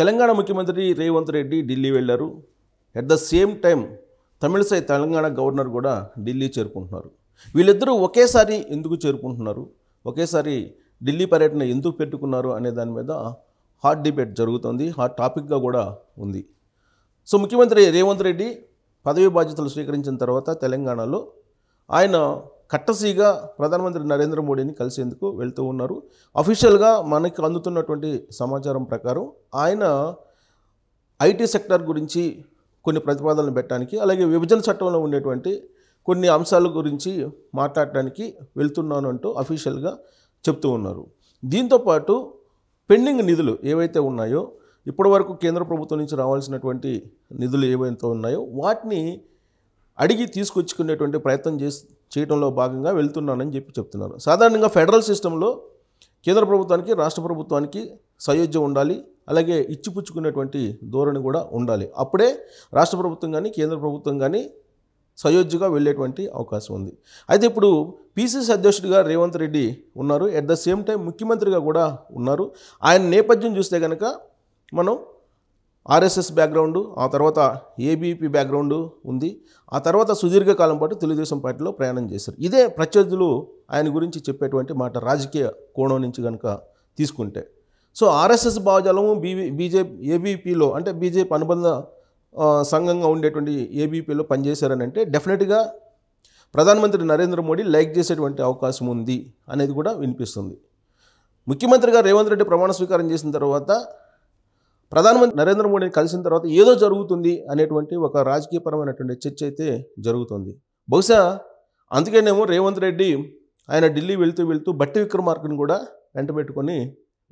తెలంగాణ ముఖ్యమంత్రి రేవంత్ రెడ్డి ఢిల్లీ వెళ్ళారు at the same time Tamilisai Telangana governor కూడా ఢిల్లీ చేరుకుంటున్నారు వీళ్ళిద్దరూ ఒకేసారి ఎందుకు చేరుకుంటున్నారు ఒకేసారి ఢిల్లీ పర్యటన ఎందుకు పెట్టుకున్నారు అనే దాని మీద హాట్ డిబేట్ జరుగుతుంది హాట్ టాపిక్గా కూడా ఉంది సో ముఖ్యమంత్రి రేవంత్ రెడ్డి పదవి బాధ్యతలు స్వీకరించిన తర్వాత తెలంగాణలో ఆయన కట్టసీగా ప్రధానమంత్రి నరేంద్ర మోడీని కలిసేందుకు వెళ్తూ ఉన్నారు అఫీషియల్గా మనకి అందుతున్నటువంటి సమాచారం ప్రకారం ఆయన ఐటీ సెక్టర్ గురించి కొన్ని ప్రతిపాదనలు పెట్టడానికి అలాగే విభజన చట్టంలో ఉండేటువంటి కొన్ని అంశాల గురించి మాట్లాడటానికి వెళ్తున్నాను అంటూ అఫీషియల్గా చెప్తూ ఉన్నారు దీంతోపాటు పెండింగ్ నిధులు ఏవైతే ఉన్నాయో ఇప్పటి వరకు కేంద్ర ప్రభుత్వం నుంచి రావాల్సినటువంటి నిధులు ఏవైతే ఉన్నాయో వాటిని అడిగి తీసుకొచ్చుకునేటువంటి ప్రయత్నం చేసి చేయడంలో భాగంగా వెళ్తున్నానని చెప్పి చెప్తున్నారు సాధారణంగా ఫెడరల్ సిస్టంలో కేంద్ర ప్రభుత్వానికి రాష్ట్ర ప్రభుత్వానికి సయోధ్యం ఉండాలి అలాగే ఇచ్చిపుచ్చుకునేటువంటి ధోరణి కూడా ఉండాలి అప్పుడే రాష్ట్ర ప్రభుత్వం కానీ కేంద్ర ప్రభుత్వం కానీ సయోధ్యగా వెళ్ళేటువంటి అవకాశం ఉంది అయితే ఇప్పుడు పీసీసీ అధ్యక్షుడిగా రేవంత్ రెడ్డి ఉన్నారు అట్ ద సేమ్ టైం ముఖ్యమంత్రిగా కూడా ఉన్నారు ఆయన నేపథ్యం చూస్తే కనుక మనం ఆర్ఎస్ఎస్ బ్యాక్గ్రౌండు ఆ తర్వాత ఏబీపీ బ్యాక్గ్రౌండు ఉంది ఆ తర్వాత సుదీర్ఘకాలం పాటు తెలుగుదేశం పార్టీలో ప్రయాణం చేశారు ఇదే ప్రత్యర్థులు ఆయన గురించి చెప్పేటువంటి మాట రాజకీయ కోణం నుంచి కనుక తీసుకుంటే సో ఆర్ఎస్ఎస్ భావజాలము బీవీ బీజేపీ ఏబీపీలో అంటే బీజేపీ అనుబంధ సంఘంగా ఉండేటువంటి ఏబీపీలో పనిచేశారని అంటే డెఫినెట్గా ప్రధానమంత్రి నరేంద్ర మోడీ లైక్ చేసేటువంటి అవకాశం ఉంది అనేది కూడా వినిపిస్తుంది ముఖ్యమంత్రిగా రేవంత్ రెడ్డి ప్రమాణ స్వీకారం చేసిన తర్వాత ప్రధానమంత్రి నరేంద్ర మోడీని కలిసిన తర్వాత ఏదో జరుగుతుంది అనేటువంటి ఒక రాజకీయపరమైనటువంటి చర్చ అయితే జరుగుతుంది బహుశా అందుకేనేమో రేవంత్ రెడ్డి ఆయన ఢిల్లీ వెళ్తూ వెళ్తూ బట్టి విక్రమార్కుని కూడా వెంటబెట్టుకొని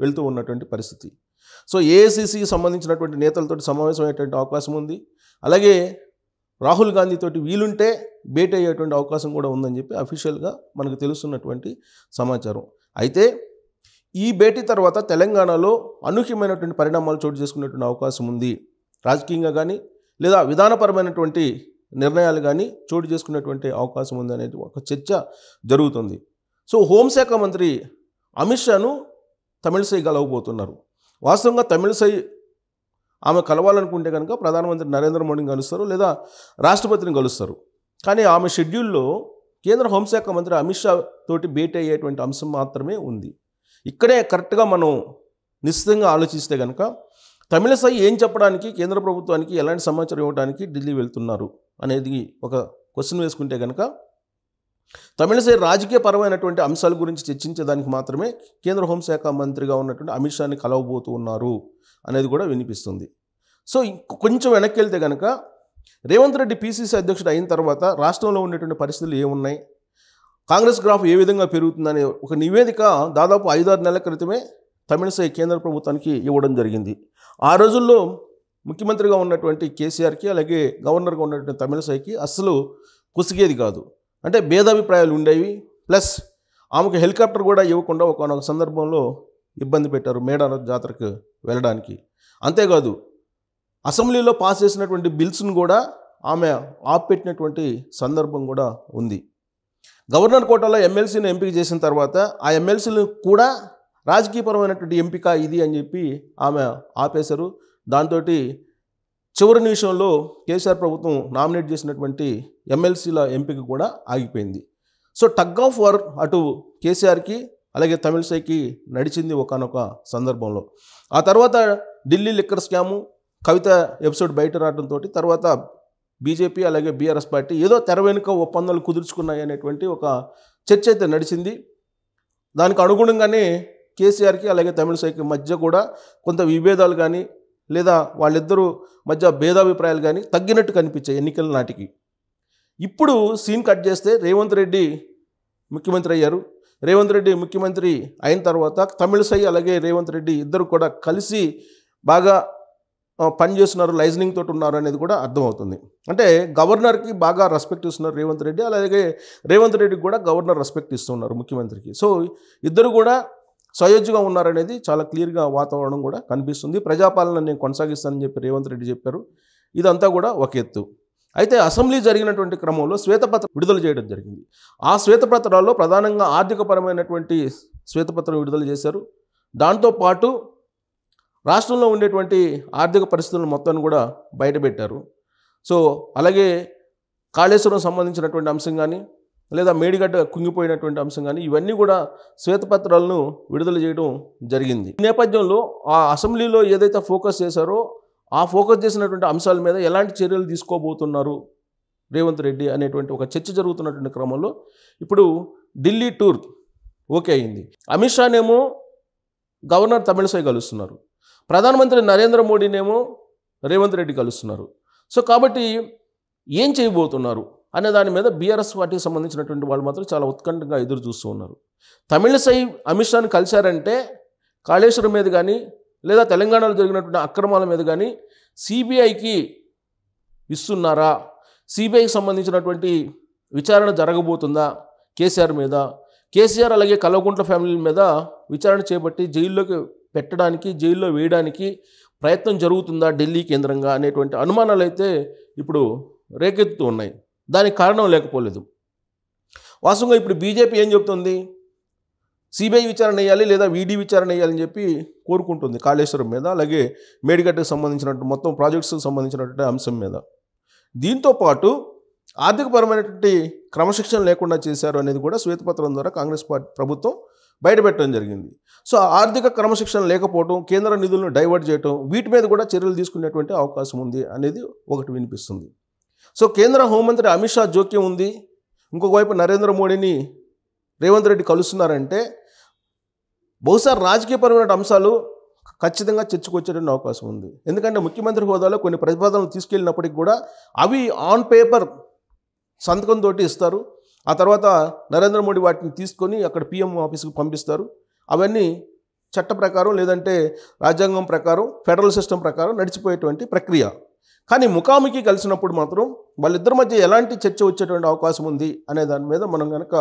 వెళ్తూ ఉన్నటువంటి పరిస్థితి సో ఏఐసిసికి సంబంధించినటువంటి నేతలతో సమావేశమయ్యేటువంటి అవకాశం ఉంది అలాగే రాహుల్ గాంధీతోటి వీలుంటే భేటీ అయ్యేటువంటి అవకాశం కూడా ఉందని చెప్పి అఫీషియల్గా మనకు తెలుస్తున్నటువంటి సమాచారం అయితే ఈ భేటీ తర్వాత తెలంగాణలో అనూహ్యమైనటువంటి పరిణామాలు చోటు చేసుకునేటువంటి అవకాశం ఉంది రాజకీయంగా కానీ లేదా విధానపరమైనటువంటి నిర్ణయాలు కానీ చోటు చేసుకునేటువంటి అవకాశం ఉంది అనేది ఒక చర్చ జరుగుతుంది సో హోంశాఖ మంత్రి అమిత్ షాను తమిళసై కలవబోతున్నారు వాస్తవంగా తమిళసై ఆమె కలవాలనుకుంటే కనుక ప్రధానమంత్రి నరేంద్ర మోడీని కలుస్తారు లేదా రాష్ట్రపతిని కలుస్తారు కానీ ఆమె షెడ్యూల్లో కేంద్ర హోంశాఖ మంత్రి అమిత్ షా తోటి భేటీ అయ్యేటువంటి అంశం మాత్రమే ఉంది ఇక్కడే కరెక్ట్గా మనం నిశ్చితంగా ఆలోచిస్తే కనుక తమిళసై ఏం చెప్పడానికి కేంద్ర ప్రభుత్వానికి ఎలాంటి సమాచారం ఇవ్వడానికి ఢిల్లీ వెళ్తున్నారు అనేది ఒక క్వశ్చన్ వేసుకుంటే కనుక తమిళసై రాజకీయపరమైనటువంటి అంశాల గురించి చర్చించేదానికి మాత్రమే కేంద్ర హోంశాఖ మంత్రిగా ఉన్నటువంటి అమిత్ షాని కలవబోతూ ఉన్నారు అనేది కూడా వినిపిస్తుంది సో కొంచెం వెనక్కి వెళ్తే కనుక రేవంత్ రెడ్డి పీసీసీ అధ్యక్షుడు అయిన తర్వాత రాష్ట్రంలో ఉండేటువంటి పరిస్థితులు ఏమున్నాయి కాంగ్రెస్ గ్రాఫ్ ఏ విధంగా పెరుగుతుందనే ఒక నివేదిక దాదాపు ఐదారు నెలల క్రితమే తమిళసై కేంద్ర ప్రభుత్వానికి ఇవ్వడం జరిగింది ఆ రోజుల్లో ముఖ్యమంత్రిగా ఉన్నటువంటి కేసీఆర్కి అలాగే గవర్నర్గా ఉన్నటువంటి తమిళసైకి అస్సలు కుసిగేది కాదు అంటే భేదాభిప్రాయాలు ఉండేవి ప్లస్ ఆమెకు హెలికాప్టర్ కూడా ఇవ్వకుండా ఒకనొక సందర్భంలో ఇబ్బంది పెట్టారు మేడారం జాతరకు వెళ్ళడానికి అంతేకాదు అసెంబ్లీలో పాస్ చేసినటువంటి బిల్స్ను కూడా ఆమె ఆపెట్టినటువంటి సందర్భం కూడా ఉంది గవర్నర్ కోటాలో ఎమ్మెల్సీని ఎంపిక చేసిన తర్వాత ఆ ఎమ్మెల్సీలు కూడా రాజకీయపరమైనటువంటి ఎంపిక ఇది అని చెప్పి ఆమె ఆపేశారు దాంతో చివరి నిమిషంలో కేసీఆర్ ప్రభుత్వం నామినేట్ చేసినటువంటి ఎమ్మెల్సీల ఎంపిక కూడా ఆగిపోయింది సో టగ్ ఆఫ్ వర్ అటు కేసీఆర్కి అలాగే తమిళసైకి నడిచింది ఒకనొక సందర్భంలో ఆ తర్వాత Delhi liquor scam Kavitha episode బయట రావడంతో తర్వాత బీజేపీ అలాగే బీఆర్ఎస్ పార్టీ ఏదో తెర వెనుక ఒప్పందాలు కుదుర్చుకున్నాయి ఒక చర్చ అయితే నడిచింది దానికి అనుగుణంగానే కేసీఆర్కి అలాగే తమిళసైకి మధ్య కూడా కొంత విభేదాలు కానీ లేదా వాళ్ళిద్దరూ మధ్య భేదాభిప్రాయాలు కానీ తగ్గినట్టు కనిపించాయి ఎన్నికల నాటికి ఇప్పుడు సీన్ కట్ చేస్తే రేవంత్ రెడ్డి ముఖ్యమంత్రి అయ్యారు రేవంత్ రెడ్డి ముఖ్యమంత్రి అయిన తర్వాత తమిళసై అలాగే రేవంత్ రెడ్డి ఇద్దరు కూడా కలిసి బాగా పనిచేస్తున్నారు లైజనింగ్ తోటి ఉన్నారు అనేది కూడా అర్థమవుతుంది అంటే గవర్నర్కి బాగా రెస్పెక్ట్ ఇస్తున్నారు రేవంత్ రెడ్డి అలాగే రేవంత్ రెడ్డికి కూడా గవర్నర్ రెస్పెక్ట్ ఇస్తున్నారు ముఖ్యమంత్రికి సో ఇద్దరు కూడా సయోజ్యుగా ఉన్నారనేది చాలా క్లియర్గా వాతావరణం కూడా కనిపిస్తుంది ప్రజాపాలన నేను కొనసాగిస్తానని చెప్పి రేవంత్ రెడ్డి చెప్పారు ఇదంతా కూడా ఒక ఎత్తు అయితే అసెంబ్లీ జరిగినటువంటి క్రమంలో శ్వేతపత్రం విడుదల చేయడం జరిగింది ఆ శ్వేతపత్రాల్లో ప్రధానంగా ఆర్థికపరమైనటువంటి శ్వేతపత్రం విడుదల చేశారు దాంతోపాటు రాష్ట్రంలో ఉండేటువంటి ఆర్థిక పరిస్థితులను మొత్తాన్ని కూడా బయటపెట్టారు సో అలాగే కాళేశ్వరం సంబంధించినటువంటి అంశం కానీ లేదా మేడిగడ్డ కుంగిపోయినటువంటి అంశం కానీ ఇవన్నీ కూడా శ్వేతపత్రాలను విడుదల చేయడం జరిగింది ఈ నేపథ్యంలో ఆ అసెంబ్లీలో ఏదైతే ఫోకస్ చేశారో ఆ ఫోకస్ చేసినటువంటి అంశాల మీద ఎలాంటి చర్యలు తీసుకోబోతున్నారు రేవంత్ రెడ్డి అనేటువంటి ఒక చర్చ జరుగుతున్నటువంటి క్రమంలో ఇప్పుడు ఢిల్లీ టూర్ ఓకే అయింది అమిత్ షానేమో గవర్నర్ తమిళసై కలుస్తున్నారు ప్రధానమంత్రి నరేంద్ర మోడీనేమో రేవంత్ రెడ్డి కలుస్తున్నారు సో కాబట్టి ఏం చేయబోతున్నారు అనే దాని మీద బీఆర్ఎస్ పార్టీకి సంబంధించినటువంటి వాళ్ళు మాత్రం చాలా ఉత్కంఠంగా ఎదురు చూస్తూ ఉన్నారు తమిళసై అమిత్ షాని కలిశారంటే కాళేశ్వరం మీద కానీ లేదా తెలంగాణలో జరిగినటువంటి అక్రమాల మీద కానీ సిబిఐకి ఇస్తున్నారా సిబిఐకి సంబంధించినటువంటి విచారణ జరగబోతుందా కేసీఆర్ మీద కేసీఆర్ అలాగే కల్వకుంట్ల ఫ్యామిలీ మీద విచారణ చేపట్టి జైల్లోకి పెట్టడానికి జైల్లో వేయడానికి ప్రయత్నం జరుగుతుందా ఢిల్లీ కేంద్రంగా అనేటువంటి అనుమానాలు అయితే ఇప్పుడు రేకెత్తుతూ ఉన్నాయి దానికి కారణం లేకపోలేదు వాస్తవంగా ఇప్పుడు బీజేపీ ఏం చెబుతుంది సిబిఐ విచారణ వేయాలి లేదా వీడి విచారణ వేయాలని చెప్పి కోరుకుంటుంది కాళేశ్వరం మీద అలాగే మేడిగడ్డకు సంబంధించినట్టు మొత్తం ప్రాజెక్ట్స్కి సంబంధించినటువంటి అంశం మీద దీంతో పాటు ఆర్థికపరమైనటువంటి క్రమశిక్షణ లేకుండా చేశారు అనేది కూడా శ్వేతపత్రం ద్వారా కాంగ్రెస్ పార్టీ ప్రభుత్వం బయటపెట్టడం జరిగింది సో ఆర్థిక క్రమశిక్షణ లేకపోవడం కేంద్ర నిధులను డైవర్ట్ చేయడం వీటి మీద కూడా చర్యలు తీసుకునేటువంటి అవకాశం ఉంది అనేది ఒకటి వినిపిస్తుంది సో కేంద్ర హోంమంత్రి అమిత్ షా జోక్యం ఉంది ఇంకొక వైపు నరేంద్ర మోడీని రేవంత్ రెడ్డి కలుస్తున్నారంటే బహుశా రాజకీయపరమైన అంశాలు ఖచ్చితంగా చర్చకొచ్చేటువంటి అవకాశం ఉంది ఎందుకంటే ముఖ్యమంత్రి హోదాలో కొన్ని ప్రతిపాదనలు తీసుకెళ్ళినప్పటికీ కూడా అవి ఆన్ పేపర్ సంతకంతో ఇస్తారు ఆ తర్వాత నరేంద్ర మోడీ వాటిని తీసుకొని అక్కడ పిఎం ఆఫీస్కి పంపిస్తారు అవన్నీ చట్ట ప్రకారం లేదంటే రాజ్యాంగం ప్రకారం ఫెడరల్ సిస్టమ్ ప్రకారం నడిచిపోయేటువంటి ప్రక్రియ కానీ ముఖాముఖి కలిసినప్పుడు మాత్రం వాళ్ళిద్దరి మధ్య ఎలాంటి చర్చ వచ్చేటువంటి అవకాశం ఉంది అనే దాని మీద మనం కనుక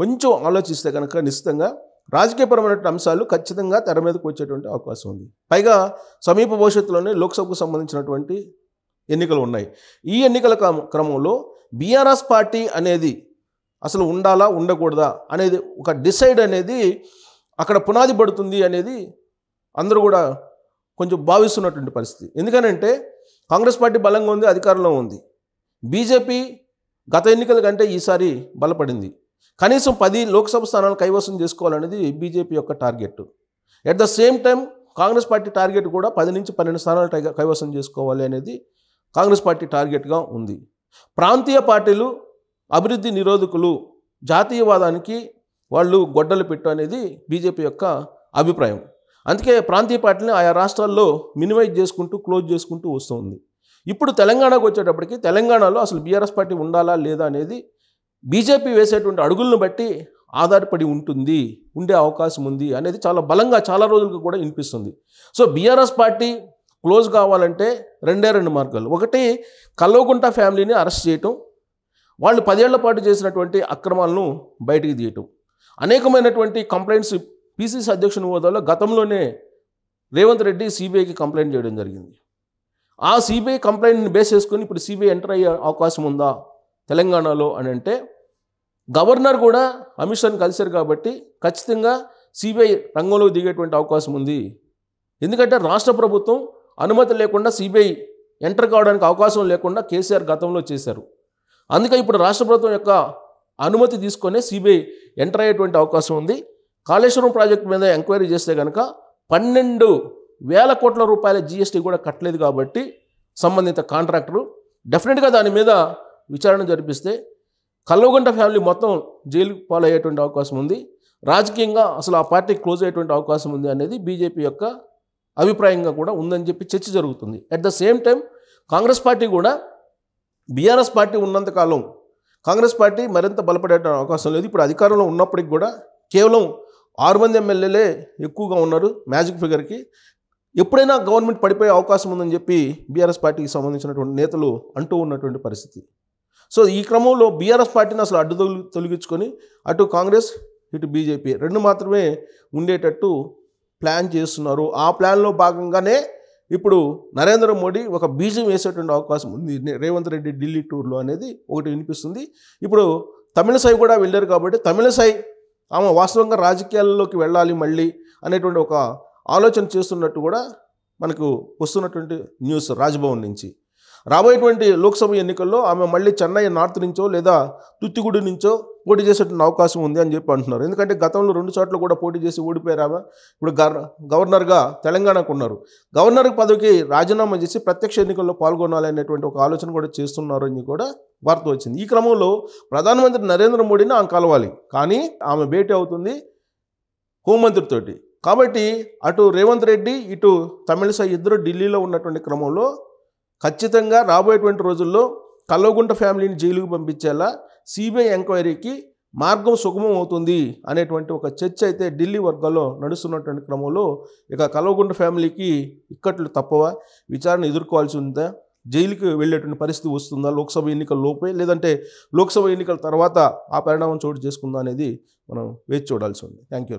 కొంచెం ఆలోచిస్తే కనుక నిశ్చితంగా రాజకీయపరమైనటువంటి అంశాలు ఖచ్చితంగా తెర మీదకు వచ్చేటువంటి అవకాశం ఉంది పైగా సమీప భవిష్యత్తులోనే లోక్సభకు సంబంధించినటువంటి ఎన్నికలు ఉన్నాయి ఈ ఎన్నికల క్రమంలో బీఆర్ఎస్ పార్టీ అనేది అసలు ఉండాలా ఉండకూడదా అనేది ఒక డిసైడ్ అనేది అక్కడ పునాది పడుతుంది అనేది అందరూ కూడా కొంచెం భావిస్తున్నటువంటి పరిస్థితి ఎందుకనంటే కాంగ్రెస్ పార్టీ బలంగా ఉంది అధికారంలో ఉంది బీజేపీ గత ఎన్నికల కంటే ఈసారి బలపడింది కనీసం పది లోక్సభ స్థానాలు కైవసం చేసుకోవాలనేది బీజేపీ యొక్క target at the same time Congress party target కూడా పది నుంచి పన్నెండు స్థానాలు కైవసం చేసుకోవాలి అనేది కాంగ్రెస్ పార్టీ టార్గెట్గా ఉంది ప్రాంతీయ పార్టీలు అభివృద్ధి నిరోధకులు జాతీయవాదానికి వాళ్ళు గొడ్డలు పెట్టు అనేది బీజేపీ యొక్క అభిప్రాయం అందుకే ప్రాంతీయ పార్టీని ఆయా రాష్ట్రాల్లో మినిమైజ్ చేసుకుంటూ క్లోజ్ చేసుకుంటూ వస్తుంది ఇప్పుడు తెలంగాణకు వచ్చేటప్పటికి తెలంగాణలో అసలు బీఆర్ఎస్ పార్టీ ఉండాలా లేదా అనేది బీజేపీ వేసేటువంటి అడుగులను బట్టి ఆధారపడి ఉంటుంది ఉండే అవకాశం ఉంది అనేది చాలా బలంగా చాలా రోజులకు కూడా వినిపిస్తుంది సో బీఆర్ఎస్ పార్టీ క్లోజ్ కావాలంటే రెండే రెండు మార్గాలు ఒకటి కల్వకుంట ఫ్యామిలీని అరెస్ట్ చేయటం వాళ్ళు పదేళ్ల పాటు చేసినటువంటి అక్రమాలను బయటికి తీయటం అనేకమైనటువంటి కంప్లైంట్స్ పీసీసీ అధ్యక్షుని హోదాలో గతంలోనే రేవంత్ రెడ్డి సిబిఐకి కంప్లైంట్ చేయడం జరిగింది ఆ సిబిఐ కంప్లైంట్ని బేస్ చేసుకొని ఇప్పుడు సిబిఐ ఎంటర్ అయ్యే అవకాశం ఉందా తెలంగాణలో అని అంటే గవర్నర్ కూడా అమిత్ షాని కలిశారు కాబట్టి ఖచ్చితంగా సిబిఐ రంగంలో దిగేటువంటి అవకాశం ఉంది ఎందుకంటే రాష్ట్ర ప్రభుత్వం అనుమతి లేకుండా సిబిఐ ఎంటర్ కావడానికి అవకాశం లేకుండా కేసీఆర్ గతంలో చేశారు అందుకే ఇప్పుడు రాష్ట్ర ప్రభుత్వం యొక్క అనుమతి తీసుకునే సిబిఐ ఎంటర్ అయ్యేటువంటి అవకాశం ఉంది కాళేశ్వరం ప్రాజెక్టు మీద ఎంక్వైరీ చేస్తే కనుక పన్నెండు వేల కోట్ల రూపాయల జీఎస్టీ కూడా కట్టలేదు కాబట్టి సంబంధిత కాంట్రాక్టరు డెఫినెట్గా దాని మీద విచారణ జరిపిస్తే కల్లుగుంట ఫ్యామిలీ మొత్తం జైలు పాలయ్యేటువంటి అవకాశం ఉంది రాజకీయంగా అసలు ఆ పార్టీ క్లోజ్ అయ్యేటువంటి అవకాశం ఉంది అనేది బీజేపీ యొక్క అభిప్రాయంగా కూడా ఉందని చెప్పి చర్చ జరుగుతుంది at the same time Congress party కూడా బీఆర్ఎస్ పార్టీ ఉన్నంతకాలం కాంగ్రెస్ పార్టీ మరింత బలపడే అవకాశం లేదు ఇప్పుడు అధికారంలో ఉన్నప్పటికి కూడా కేవలం ఆరు మంది ఎమ్మెల్యేలే ఎక్కువగా ఉన్నారు మ్యాజిక్ ఫిగర్కి ఎప్పుడైనా గవర్నమెంట్ పడిపోయే అవకాశం ఉందని చెప్పి బీఆర్ఎస్ పార్టీకి సంబంధించినటువంటి నేతలు అంటూ ఉన్నటువంటి పరిస్థితి సో ఈ క్రమంలో బీఆర్ఎస్ పార్టీని అసలు అడ్డు తొలగించుకొని అటు కాంగ్రెస్ ఇటు బీజేపీ రెండు మాత్రమే ఉండేటట్టు ప్లాన్ చేస్తున్నారు ఆ ప్లాన్లో భాగంగానే ఇప్పుడు నరేంద్ర మోడీ ఒక బీజం వేసేటువంటి అవకాశం ఉంది రేవంత్ రెడ్డి ఢిల్లీ టూర్లో అనేది ఒకటి వినిపిస్తుంది ఇప్పుడు తమిళసై కూడా వెళ్ళారు కాబట్టి తమిళసై ఆమె వాస్తవంగా రాజకీయాల్లోకి వెళ్ళాలి మళ్ళీ అనేటువంటి ఒక ఆలోచన చేస్తున్నట్టు కూడా మనకు వస్తున్నటువంటి న్యూస్ రాజ్భవన్ నుంచి రాబోయేటువంటి లోక్సభ ఎన్నికల్లో ఆమె మళ్ళీ చెన్నై నార్త్ నుంచో లేదా తుత్తిగూడి నుంచో పోటీ చేసేటువంటి అవకాశం ఉంది అని చెప్పి అంటున్నారు ఎందుకంటే గతంలో రెండు చోట్ల కూడా పోటీ చేసి ఓడిపోయారా ఇప్పుడు గవర్నర్గా తెలంగాణకు ఉన్నారు గవర్నర్ పదవికి రాజీనామా చేసి ప్రత్యక్ష ఎన్నికల్లో పాల్గొనాలనేటువంటి ఒక ఆలోచన కూడా చేస్తున్నారని కూడా వార్త వచ్చింది ఈ క్రమంలో ప్రధానమంత్రి నరేంద్ర మోడీని ఆమె కలవాలి కానీ ఆమె భేటీ అవుతుంది హోంమంత్రితోటి కాబట్టి అటు రేవంత్ రెడ్డి ఇటు తమిళసాయి ఇద్దరు ఢిల్లీలో ఉన్నటువంటి క్రమంలో ఖచ్చితంగా రాబోయేటువంటి రోజుల్లో కల్లగుంట ఫ్యామిలీని జైలుకు పంపించేలా సిబిఐ ఎంక్వైరీకి మార్గం సుగమం అవుతుంది అనేటువంటి ఒక చర్చ అయితే ఢిల్లీ వర్గాల్లో నడుస్తున్నటువంటి క్రమంలో ఇక కలవగుండ ఫ్యామిలీకి ఇక్కట్లు తప్పవ విచారణ ఎదుర్కోవాల్సి ఉందా జైలుకి వెళ్ళేటువంటి పరిస్థితి వస్తుందా లోక్సభ ఎన్నికల లోపే లేదంటే లోక్సభ ఎన్నికల తర్వాత ఆ పరిణామం చోటు చేసుకుందా అనేది మనం వేచి చూడాల్సి ఉంది థ్యాంక్ యూ